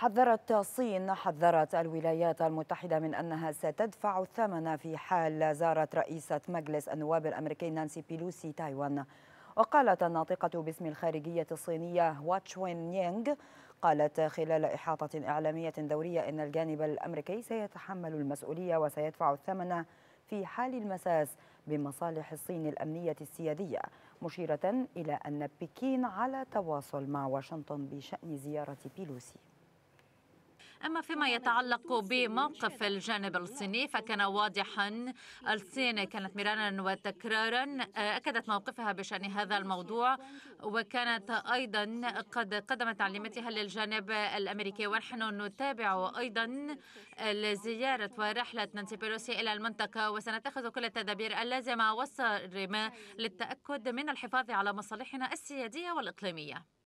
حذرت الصين حذرت الولايات المتحدة من أنها ستدفع الثمن في حال زارت رئيسة مجلس النواب الأمريكي نانسي بيلوسي تايوان وقالت الناطقة باسم الخارجية الصينية واتشوين يينغ قالت خلال إحاطة إعلامية دورية أن الجانب الأمريكي سيتحمل المسؤولية وسيدفع الثمن في حال المساس بمصالح الصين الأمنية السيادية مشيرة إلى أن بكين على تواصل مع واشنطن بشأن زيارة بيلوسي أما فيما يتعلق بموقف الجانب الصيني فكان واضحا الصين كانت مرارا وتكرارا أكدت موقفها بشأن هذا الموضوع وكانت أيضا قد قدمت تعليماتها للجانب الأمريكي ونحن نتابع أيضا زيارة ورحلة نانسي بيلوسي إلى المنطقة وسنتخذ كل التدابير اللازمة والصارمة للتأكد من الحفاظ على مصالحنا السيادية والإقليمية